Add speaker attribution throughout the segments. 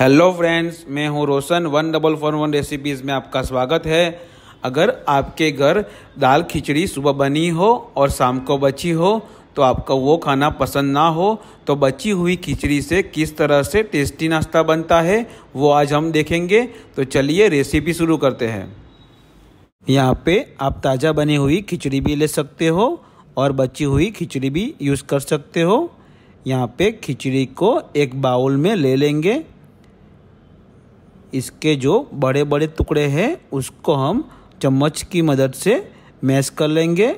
Speaker 1: hello friends मैं हूं Roshan one double four one recipes में आपका स्वागत है अगर आपके घर दाल खिचड़ी सुबह बनी हो और शाम को बची हो तो आपका वो खाना पसंद ना हो तो बची हुई खिचड़ी से किस तरह से टेस्टी नाश्ता बनता है वो आज हम देखेंगे तो चलिए रेसिपी शुरू करते हैं यहाँ पे आप ताज़ा बनी हुई खिचड़ी भी ले सकते हो और बची हुई खिचड़ी भी यूज़ कर सकते हो यहाँ पे खिचड़ी को एक बाउल में ले लेंगे इसके जो बड़े बड़े टुकड़े हैं उसको हम चम्मच की मदद से मैश कर लेंगे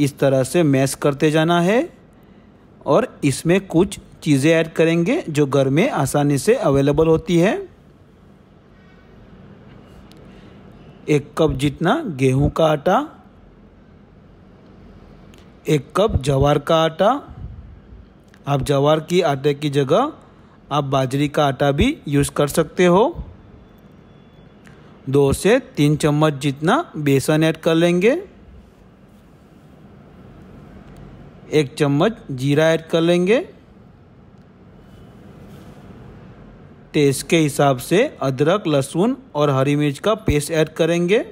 Speaker 1: इस तरह से मैश करते जाना है और इसमें कुछ चीज़ें ऐड करेंगे जो घर में आसानी से अवेलेबल होती है एक कप जितना गेहूं का आटा एक कप जवार का आटा आप जवार की आटे की जगह आप बाजरी का आटा भी यूज़ कर सकते हो दो से तीन चम्मच जितना बेसन ऐड कर लेंगे एक चम्मच जीरा ऐड कर लेंगे टेस्ट के हिसाब से अदरक लहसुन और हरी मिर्च का पेस्ट ऐड करेंगे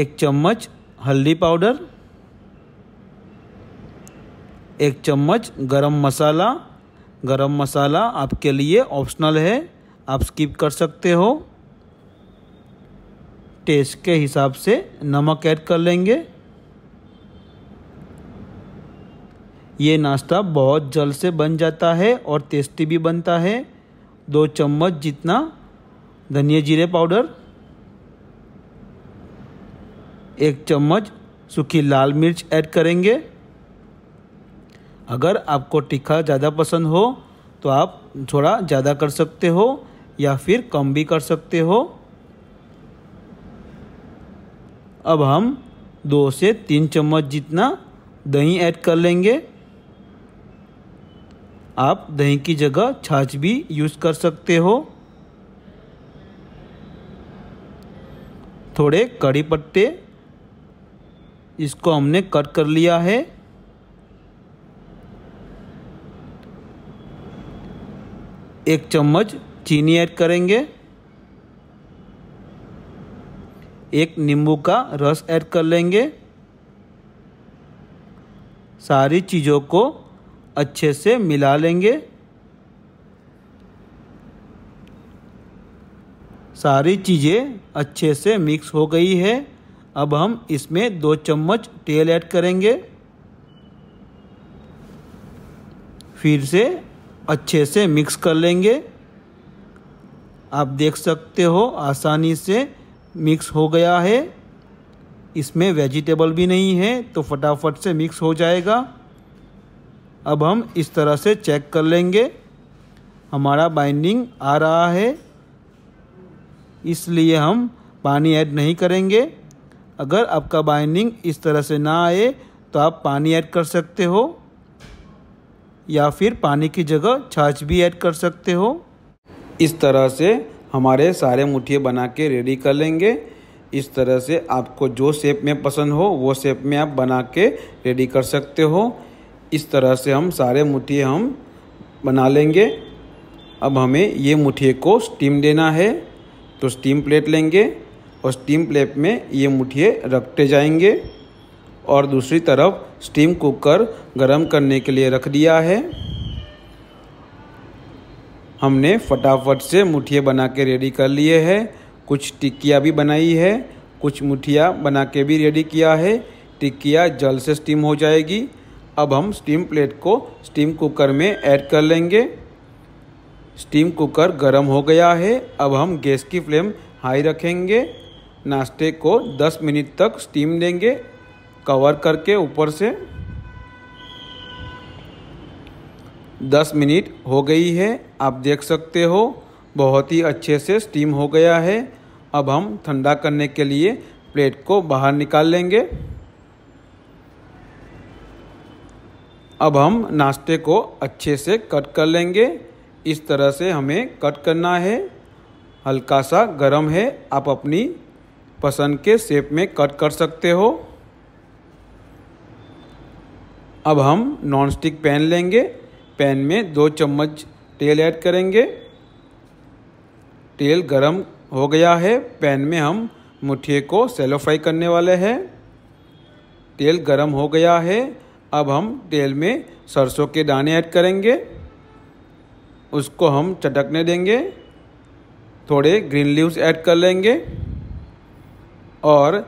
Speaker 1: एक चम्मच हल्दी पाउडर एक चम्मच गरम मसाला गरम मसाला आपके लिए ऑप्शनल है आप स्किप कर सकते हो टेस्ट के हिसाब से नमक ऐड कर लेंगे ये नाश्ता बहुत जल्द से बन जाता है और टेस्टी भी बनता है दो चम्मच जितना धनिया जीरे पाउडर एक चम्मच सूखी लाल मिर्च ऐड करेंगे अगर आपको तीखा ज़्यादा पसंद हो तो आप थोड़ा ज़्यादा कर सकते हो या फिर कम भी कर सकते हो अब हम दो से तीन चम्मच जितना दही ऐड कर लेंगे आप दही की जगह छाछ भी यूज़ कर सकते हो थोड़े कड़ी पत्ते इसको हमने कट कर लिया है एक चम्मच चीनी ऐड करेंगे एक नींबू का रस ऐड कर लेंगे सारी चीज़ों को अच्छे से मिला लेंगे सारी चीज़ें अच्छे से मिक्स हो गई है अब हम इसमें दो चम्मच तेल ऐड करेंगे फिर से अच्छे से मिक्स कर लेंगे आप देख सकते हो आसानी से मिक्स हो गया है इसमें वेजिटेबल भी नहीं है तो फटाफट से मिक्स हो जाएगा अब हम इस तरह से चेक कर लेंगे हमारा बाइंडिंग आ रहा है इसलिए हम पानी ऐड नहीं करेंगे अगर आपका बाइंडिंग इस तरह से ना आए तो आप पानी ऐड कर सकते हो या फिर पानी की जगह छाछ भी ऐड कर सकते हो इस तरह से हमारे सारे मुठिए बना के रेडी कर लेंगे इस तरह से आपको जो शेप में पसंद हो वो शेप में आप बना के रेडी कर सकते हो इस तरह से हम सारे मुठिए हम बना लेंगे अब हमें ये मुठिए को स्टीम देना है तो स्टीम प्लेट लेंगे और स्टीम प्लेट में ये मुठिए रखते जाएंगे और दूसरी तरफ स्टीम कुकर गर्म करने के लिए रख दिया है हमने फटाफट से मुठिया बना के रेडी कर लिए हैं कुछ टिक्किया भी बनाई है कुछ मुठिया बना के भी रेडी किया है टिक्किया जल से स्टीम हो जाएगी अब हम स्टीम प्लेट को स्टीम कुकर में ऐड कर लेंगे स्टीम कुकर गर्म हो गया है अब हम गैस की फ्लेम हाई रखेंगे नाश्ते को 10 मिनट तक स्टीम देंगे कवर करके ऊपर से दस मिनट हो गई है आप देख सकते हो बहुत ही अच्छे से स्टीम हो गया है अब हम ठंडा करने के लिए प्लेट को बाहर निकाल लेंगे अब हम नाश्ते को अच्छे से कट कर लेंगे इस तरह से हमें कट करना है हल्का सा गरम है आप अपनी पसंद के शेप में कट कर सकते हो अब हम नॉन स्टिक पैन लेंगे पैन में दो चम्मच तेल ऐड करेंगे तेल गरम हो गया है पैन में हम मुठिए को सेलो फ्राई करने वाले हैं तेल गरम हो गया है अब हम तेल में सरसों के दाने ऐड करेंगे उसको हम चटकने देंगे थोड़े ग्रीन लीव्स ऐड कर लेंगे और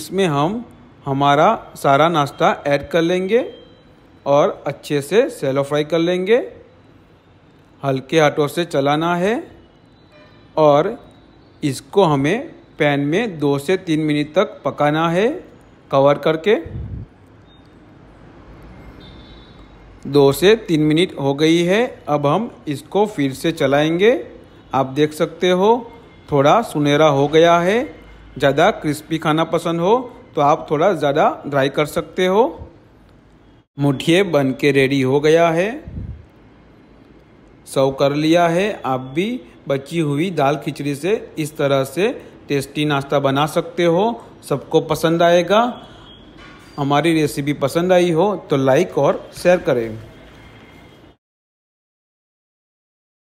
Speaker 1: इसमें हम हमारा सारा नाश्ता ऐड कर लेंगे और अच्छे से सेलो फ्राई कर लेंगे हल्के हाथों से चलाना है और इसको हमें पैन में दो से तीन मिनट तक पकाना है कवर करके दो से तीन मिनट हो गई है अब हम इसको फिर से चलाएंगे आप देख सकते हो थोड़ा सुनहरा हो गया है ज़्यादा क्रिस्पी खाना पसंद हो तो आप थोड़ा ज़्यादा ड्राई कर सकते हो मुठिए बन के रेडी हो गया है सव कर लिया है आप भी बची हुई दाल खिचड़ी से इस तरह से टेस्टी नाश्ता बना सकते हो सबको पसंद आएगा हमारी रेसिपी पसंद आई हो तो लाइक और शेयर करें